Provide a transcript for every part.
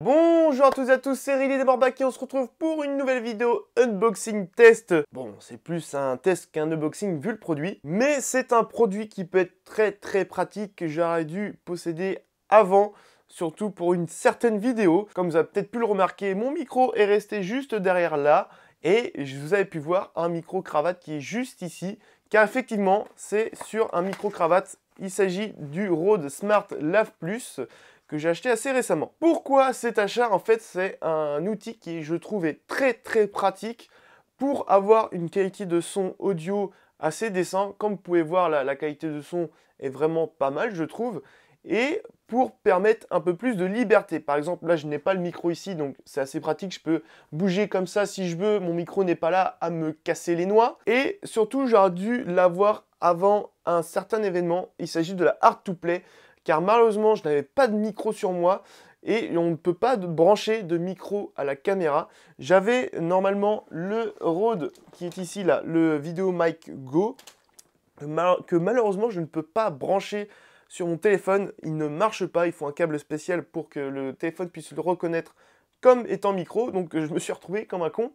Bonjour à tous et à tous, c'est Riley Barbac et on se retrouve pour une nouvelle vidéo unboxing test. Bon, c'est plus un test qu'un unboxing vu le produit, mais c'est un produit qui peut être très très pratique que j'aurais dû posséder avant surtout pour une certaine vidéo. Comme vous avez peut-être pu le remarquer, mon micro est resté juste derrière là et vous avez pu voir un micro-cravate qui est juste ici, car effectivement, c'est sur un micro-cravate. Il s'agit du Rode Smart Lave Plus que j'ai acheté assez récemment. Pourquoi cet achat En fait, c'est un outil qui, je trouvais, très très pratique pour avoir une qualité de son audio assez décent. Comme vous pouvez voir, la, la qualité de son est vraiment pas mal, je trouve. Et pour permettre un peu plus de liberté. Par exemple, là, je n'ai pas le micro ici, donc c'est assez pratique. Je peux bouger comme ça si je veux. Mon micro n'est pas là à me casser les noix. Et surtout, j'aurais dû l'avoir avant un certain événement. Il s'agit de la Hard to Play car malheureusement je n'avais pas de micro sur moi et on ne peut pas brancher de micro à la caméra. J'avais normalement le Rode qui est ici là, le vidéo Mic Go, que malheureusement je ne peux pas brancher sur mon téléphone, il ne marche pas, il faut un câble spécial pour que le téléphone puisse le reconnaître comme étant micro, donc je me suis retrouvé comme un con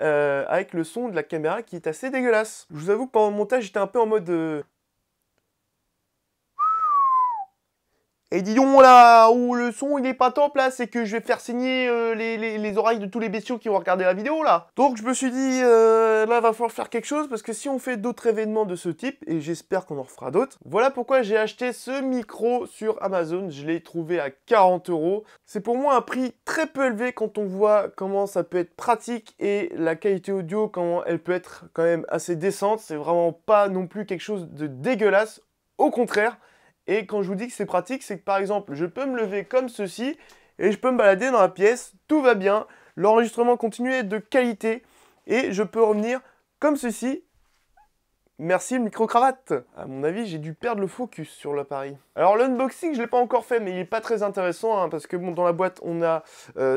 euh, avec le son de la caméra qui est assez dégueulasse. Je vous avoue que pendant le montage j'étais un peu en mode euh, Et dis donc là, où le son il est pas top là, c'est que je vais faire saigner euh, les, oreilles de tous les bestiaux qui vont regarder la vidéo là. Donc je me suis dit, euh, là va falloir faire quelque chose parce que si on fait d'autres événements de ce type, et j'espère qu'on en fera d'autres, voilà pourquoi j'ai acheté ce micro sur Amazon. Je l'ai trouvé à 40 euros. C'est pour moi un prix très peu élevé quand on voit comment ça peut être pratique et la qualité audio, comment elle peut être quand même assez décente. C'est vraiment pas non plus quelque chose de dégueulasse. Au contraire, et quand je vous dis que c'est pratique, c'est que par exemple, je peux me lever comme ceci et je peux me balader dans la pièce, tout va bien, l'enregistrement continue est de qualité et je peux revenir comme ceci. Merci le micro-cravate À mon avis, j'ai dû perdre le focus sur l'appareil. Alors l'unboxing, je ne l'ai pas encore fait, mais il n'est pas très intéressant, hein, parce que bon, dans la boîte, on a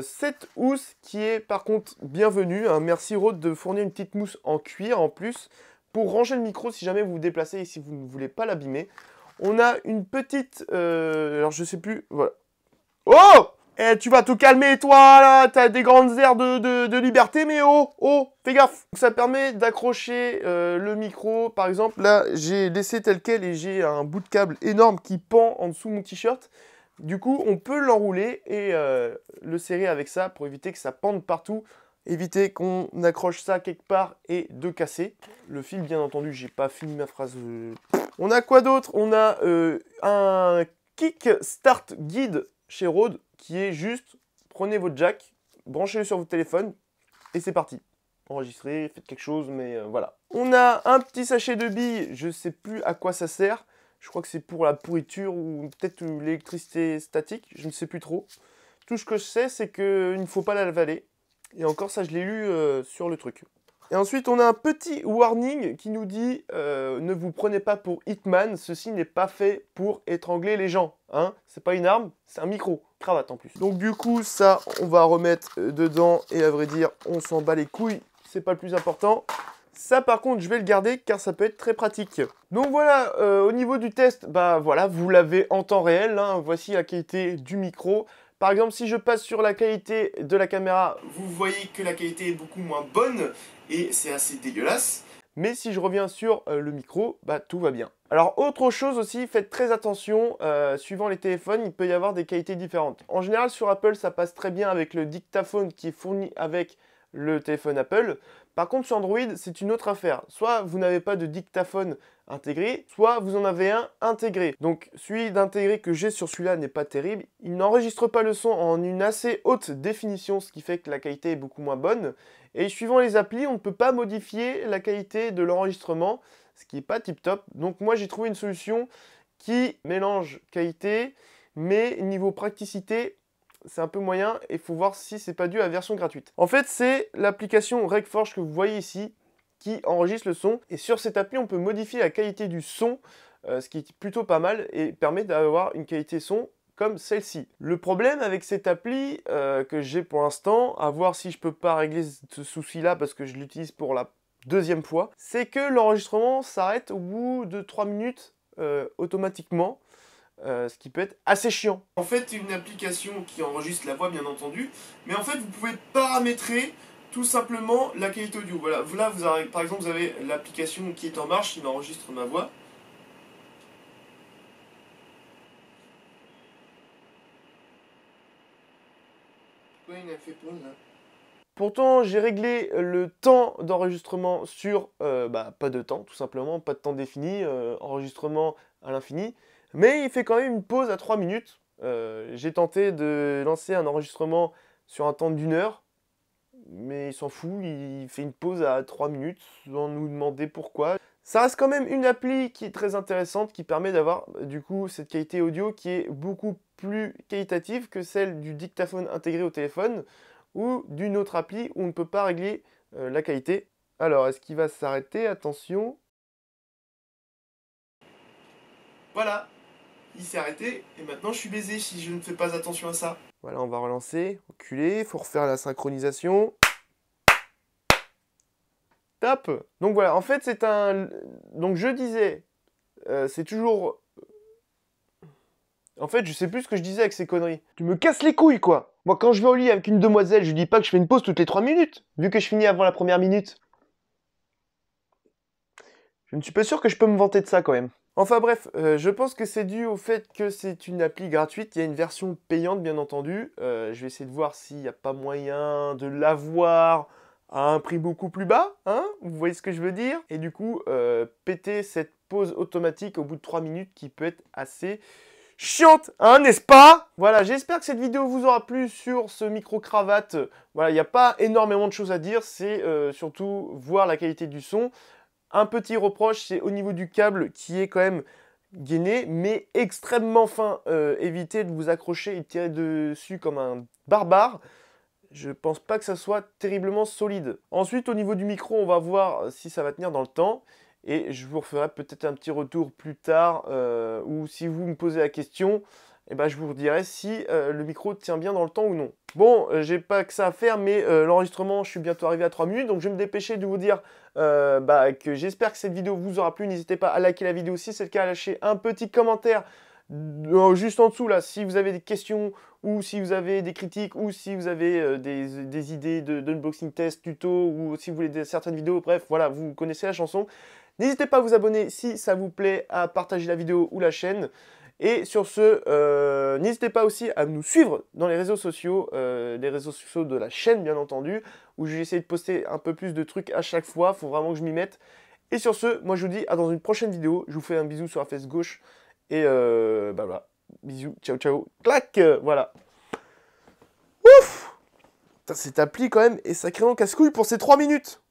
cette euh, housse qui est par contre bienvenue. Hein. Merci Rode de fournir une petite mousse en cuir en plus, pour ranger le micro si jamais vous vous déplacez et si vous ne voulez pas l'abîmer. On a une petite... Euh, alors, je sais plus... Voilà. Oh eh, tu vas te calmer, toi, là T'as des grandes aires de, liberté, mais oh, oh, fais gaffe Ça permet d'accrocher euh, le micro. Par exemple, là, j'ai laissé tel quel et j'ai un bout de câble énorme qui pend en dessous de mon t-shirt. Du coup, on peut l'enrouler et euh, le serrer avec ça pour éviter que ça pende partout éviter qu'on accroche ça quelque part et de casser. Le fil, bien entendu, j'ai pas fini ma phrase. Euh. On a quoi d'autre On a euh, un kick start guide chez Rode qui est juste prenez votre jack, branchez-le sur votre téléphone et c'est parti. Enregistrez, faites quelque chose, mais euh, voilà. On a un petit sachet de billes, je sais plus à quoi ça sert. Je crois que c'est pour la pourriture ou peut-être l'électricité statique, je ne sais plus trop. Tout ce que je sais, c'est qu'il ne faut pas l'avaler. Et encore, ça, je l'ai lu euh, sur le truc. Et ensuite, on a un petit warning qui nous dit euh, ne vous prenez pas pour Hitman, ceci n'est pas fait pour étrangler les gens. Hein c'est pas une arme, c'est un micro, cravate en plus. Donc, du coup, ça, on va remettre euh, dedans. Et à vrai dire, on s'en bat les couilles, c'est pas le plus important. Ça par contre je vais le garder car ça peut être très pratique. Donc voilà, au niveau du test, bah voilà, vous l'avez en temps réel, hein. voici la qualité du micro. Par exemple, si je passe sur la qualité de la caméra, vous voyez que la qualité est beaucoup moins bonne et c'est assez dégueulasse. Mais si je reviens sur euh, le micro, bah, tout va bien. Alors autre chose aussi, faites très attention, euh, suivant les téléphones, il peut y avoir des qualités différentes. En général sur Apple, ça passe très bien avec le dictaphone qui est fourni avec le téléphone Apple. Par contre, sur Android, c'est une autre affaire. Soit vous n'avez pas de dictaphone intégré, soit vous en avez un intégré. Donc celui d'intégré que j'ai sur celui-là n'est pas terrible. Il n'enregistre pas le son en une assez haute définition, ce qui fait que la qualité est beaucoup moins bonne. Et suivant les applis, on ne peut pas modifier la qualité de l'enregistrement, ce qui n'est pas tip-top. Donc moi, j'ai trouvé une solution qui mélange qualité, mais niveau praticité, c'est un peu moyen et il faut voir si c'est pas dû à la version gratuite. En fait, c'est l'application RecForge que vous voyez ici qui enregistre le son. Et sur cette appli, on peut modifier la qualité du son, euh, ce qui est plutôt pas mal et permet d'avoir une qualité son comme celle-ci. Le problème avec cette appli euh, que j'ai pour l'instant, à voir si je peux pas régler ce souci-là parce que je l'utilise pour la deuxième fois, c'est que l'enregistrement s'arrête au bout de 3 minutes euh, automatiquement. Euh, ce qui peut être assez chiant. En fait, une application qui enregistre la voix, bien entendu, mais en fait, vous pouvez paramétrer tout simplement la qualité audio. Voilà, vous par exemple, vous avez l'application qui est en marche, qui m'enregistre ma voix. fait Pourtant, j'ai réglé le temps d'enregistrement sur euh, bah, pas de temps, tout simplement, pas de temps défini, euh, enregistrement à l'infini. Mais il fait quand même une pause à 3 minutes. Euh, j'ai tenté de lancer un enregistrement sur un temps d'une heure, mais il s'en fout, il fait une pause à 3 minutes sans nous demander pourquoi. Ça reste quand même une appli qui est très intéressante, qui permet d'avoir du coup cette qualité audio qui est beaucoup plus qualitative que celle du dictaphone intégré au téléphone ou d'une autre appli où on ne peut pas régler euh, la qualité. Alors, est-ce qu'il va s'arrêter Attention. Voilà, il s'est arrêté et maintenant je suis baisé si je ne fais pas attention à ça. Voilà, on va relancer. reculer, faut refaire la synchronisation. Top Donc voilà, en fait c'est un... Donc je disais, euh, c'est toujours... En fait, je sais plus ce que je disais avec ces conneries. Tu me casses les couilles, quoi Moi, quand je vais au lit avec une demoiselle, je dis pas que je fais une pause toutes les 3 minutes, vu que je finis avant la première minute. Je ne suis pas sûr que je peux me vanter de ça, quand même. Enfin bref, euh, je pense que c'est dû au fait que c'est une appli gratuite. Il y a une version payante, bien entendu. Euh, je vais essayer de voir s'il n'y a pas moyen de l'avoir à un prix beaucoup plus bas. Hein, vous voyez ce que je veux dire Et du coup, euh, péter cette pause automatique au bout de 3 minutes qui peut être assez chiante, hein, n'est-ce pas Voilà, j'espère que cette vidéo vous aura plu sur ce micro-cravate. Voilà, il n'y a pas énormément de choses à dire, c'est surtout voir la qualité du son. Un petit reproche, c'est au niveau du câble qui est quand même gainé, mais extrêmement fin. Euh, évitez de vous accrocher et de tirer dessus comme un barbare. Je pense pas que ça soit terriblement solide. Ensuite, au niveau du micro, on va voir euh, si ça va tenir dans le temps. Et je vous referai peut-être un petit retour plus tard, euh, ou si vous me posez la question, eh ben, je vous dirai si euh, le micro tient bien dans le temps ou non. Bon, euh, j'ai pas que ça à faire, mais euh, l'enregistrement, je suis bientôt arrivé à 3 minutes, donc je vais me dépêcher de vous dire bah, que j'espère que cette vidéo vous aura plu. N'hésitez pas à liker la vidéo si c'est le cas, à lâcher un petit commentaire juste en dessous là, si vous avez des questions ou si vous avez des critiques ou si vous avez des, idées d'unboxing de, test, tuto ou si vous voulez certaines vidéos, bref, voilà, vous connaissez la chanson. N'hésitez pas à vous abonner si ça vous plaît, à partager la vidéo ou la chaîne. Et sur ce, euh, n'hésitez pas aussi à nous suivre dans les réseaux sociaux, euh, les réseaux sociaux de la chaîne bien entendu, où j'essaie de poster un peu plus de trucs à chaque fois, faut vraiment que je m'y mette. Et sur ce, moi je vous dis à dans une prochaine vidéo, je vous fais un bisou sur la fesse gauche, et euh, bah voilà, bisous, ciao ciao, clac, voilà. Ouf C'est appli quand même est sacrément casse-couille pour ces 3 minutes